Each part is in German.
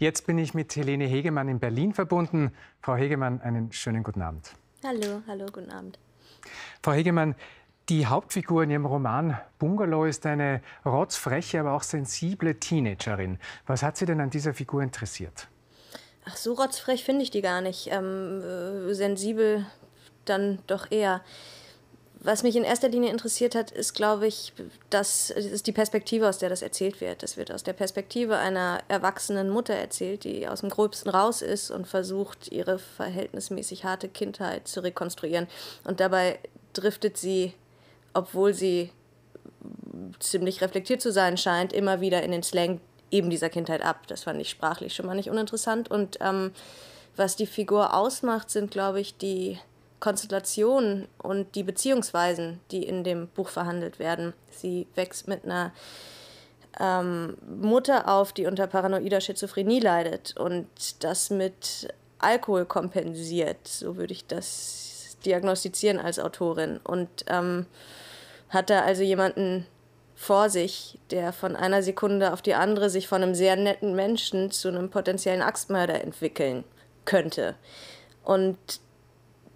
Jetzt bin ich mit Helene Hegemann in Berlin verbunden. Frau Hegemann, einen schönen guten Abend. Hallo, hallo, guten Abend. Frau Hegemann, die Hauptfigur in Ihrem Roman Bungalow ist eine rotzfreche, aber auch sensible Teenagerin. Was hat Sie denn an dieser Figur interessiert? Ach, so rotzfrech finde ich die gar nicht. Ähm, äh, sensibel dann doch eher was mich in erster Linie interessiert hat, ist, glaube ich, dass ist die Perspektive, aus der das erzählt wird. Das wird aus der Perspektive einer erwachsenen Mutter erzählt, die aus dem Gröbsten raus ist und versucht, ihre verhältnismäßig harte Kindheit zu rekonstruieren. Und dabei driftet sie, obwohl sie ziemlich reflektiert zu sein scheint, immer wieder in den Slang eben dieser Kindheit ab. Das fand ich sprachlich schon mal nicht uninteressant. Und ähm, was die Figur ausmacht, sind, glaube ich, die Konstellationen und die Beziehungsweisen, die in dem Buch verhandelt werden. Sie wächst mit einer ähm, Mutter auf, die unter paranoider Schizophrenie leidet und das mit Alkohol kompensiert, so würde ich das diagnostizieren als Autorin. Und ähm, hat da also jemanden vor sich, der von einer Sekunde auf die andere sich von einem sehr netten Menschen zu einem potenziellen Axtmörder entwickeln könnte. Und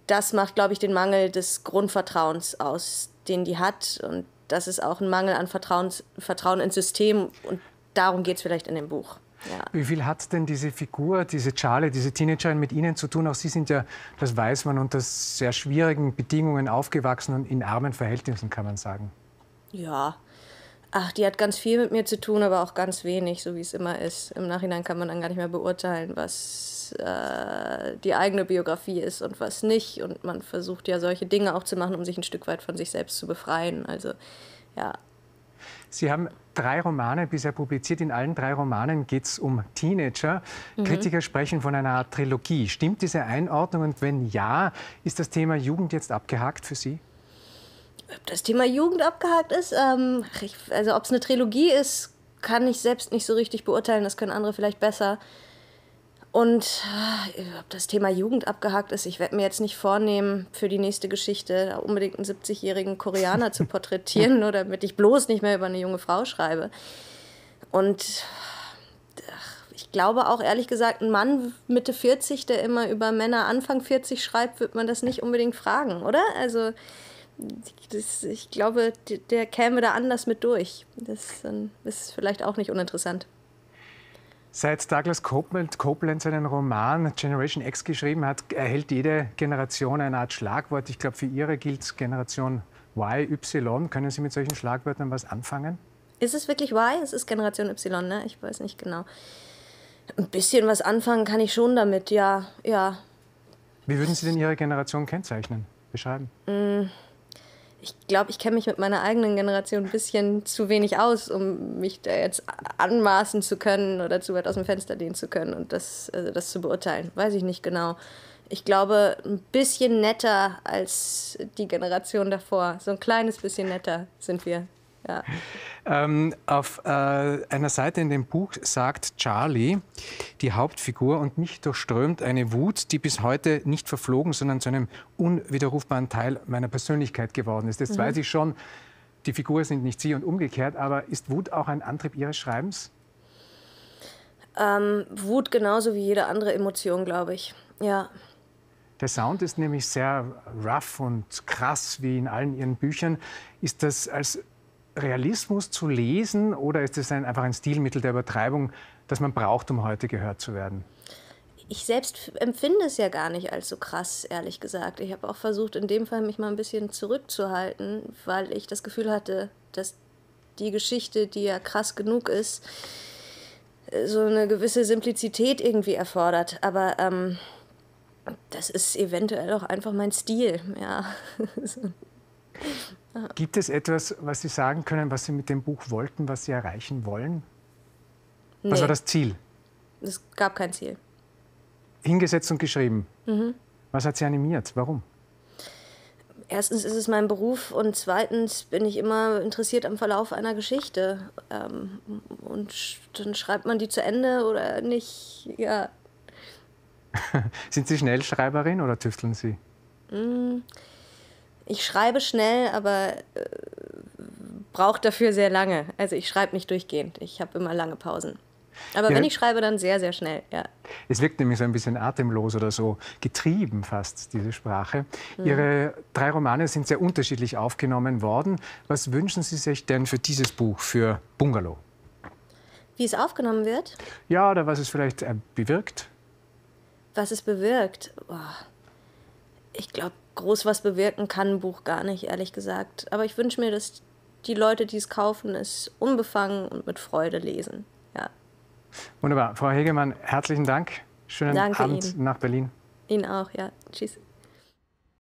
das macht, glaube ich, den Mangel des Grundvertrauens aus, den die hat. Und das ist auch ein Mangel an Vertrauens, Vertrauen ins System. Und darum geht es vielleicht in dem Buch. Ja. Wie viel hat denn diese Figur, diese Charlie, diese Teenagerin mit Ihnen zu tun? Auch Sie sind ja, das weiß man, unter sehr schwierigen Bedingungen aufgewachsen und in armen Verhältnissen, kann man sagen. Ja, Ach, die hat ganz viel mit mir zu tun, aber auch ganz wenig, so wie es immer ist. Im Nachhinein kann man dann gar nicht mehr beurteilen, was äh, die eigene Biografie ist und was nicht. Und man versucht ja solche Dinge auch zu machen, um sich ein Stück weit von sich selbst zu befreien. Also ja. Sie haben drei Romane bisher publiziert. In allen drei Romanen geht es um Teenager. Mhm. Kritiker sprechen von einer Art Trilogie. Stimmt diese Einordnung? Und wenn ja, ist das Thema Jugend jetzt abgehakt für Sie? ob das Thema Jugend abgehakt ist, ähm, also ob es eine Trilogie ist, kann ich selbst nicht so richtig beurteilen, das können andere vielleicht besser. Und äh, ob das Thema Jugend abgehakt ist, ich werde mir jetzt nicht vornehmen, für die nächste Geschichte unbedingt einen 70-jährigen Koreaner zu porträtieren, nur damit ich bloß nicht mehr über eine junge Frau schreibe. Und ach, ich glaube auch ehrlich gesagt, ein Mann Mitte 40, der immer über Männer Anfang 40 schreibt, wird man das nicht unbedingt fragen, oder? Also das, ich glaube, der, käme da anders mit durch. Ähm, das ist vielleicht auch nicht uninteressant. Seit Douglas Copeland, Copeland, seinen Roman Generation X geschrieben hat, erhält jede Generation eine Art Schlagwort. Ich glaube, für Ihre gilt Generation Y, Y. Können Sie mit solchen Schlagwörtern was anfangen? Ist es wirklich Y? Es ist Generation Y, ne? Ich weiß nicht genau. Ein bisschen was anfangen kann ich schon damit, ja, ja. Wie würden Sie denn Ihre Generation kennzeichnen, beschreiben? Mm ich glaube, ich kenne mich mit meiner eigenen Generation ein bisschen zu wenig aus, um mich da jetzt anmaßen zu können oder zu weit aus dem Fenster lehnen zu können und das, also das zu beurteilen. Weiß ich nicht genau. Ich glaube, ein bisschen netter als die Generation davor. So ein kleines bisschen netter sind wir ja. Ähm, auf äh, einer Seite in dem Buch sagt Charlie, die Hauptfigur, und mich durchströmt eine Wut, die bis heute nicht verflogen, sondern zu einem unwiderrufbaren Teil meiner Persönlichkeit geworden ist. Jetzt mhm. weiß ich schon, die Figur sind nicht Sie und umgekehrt, aber ist Wut auch ein Antrieb Ihres Schreibens? Ähm, Wut genauso wie jede andere Emotion, glaube ich. Ja. Der Sound ist nämlich sehr rough und krass, wie in allen Ihren Büchern. Ist das als Realismus zu lesen oder ist es ein, einfach ein Stilmittel der Übertreibung, das man braucht, um heute gehört zu werden? ich selbst empfinde es ja gar nicht als so krass, ehrlich gesagt. Ich habe auch versucht, in dem Fall mich mal ein bisschen zurückzuhalten, weil ich das Gefühl hatte, dass die Geschichte, die ja krass genug ist, so eine gewisse Simplizität irgendwie erfordert. Aber ähm, das ist eventuell auch einfach mein Stil, ja. Gibt es etwas, was Sie sagen können, was Sie mit dem Buch wollten, was Sie erreichen wollen? Nee. Was war das Ziel? Es gab kein Ziel. Hingesetzt und geschrieben. Mhm. Was hat Sie animiert? Warum? Erstens ist es mein Beruf und zweitens bin ich immer interessiert am Verlauf einer Geschichte. Ähm, und dann schreibt man die zu Ende oder nicht. Ja. Sind Sie Schnellschreiberin oder tüfteln Sie? Mhm ich schreibe schnell, aber äh, brauche dafür sehr lange. Also ich schreibe nicht durchgehend. Ich habe immer lange Pausen. Aber ja. wenn ich schreibe, dann sehr, sehr schnell. Ja. Es wirkt nämlich so ein bisschen atemlos oder so getrieben fast, diese Sprache. Mhm. Ihre drei Romane sind sehr unterschiedlich aufgenommen worden. Was wünschen Sie sich denn für dieses Buch, für Bungalow? Wie es aufgenommen wird? Ja, oder was es vielleicht äh, bewirkt? Was es bewirkt? Oh. Ich glaube, groß was bewirken kann ein Buch gar nicht, ehrlich gesagt. Aber ich wünsche mir, dass die Leute, die es kaufen, es unbefangen und mit Freude lesen. Ja. Wunderbar. Frau Hegemann, herzlichen Dank. Schönen Danke Abend Ihnen. nach Berlin. Ihnen auch, ja. Tschüss.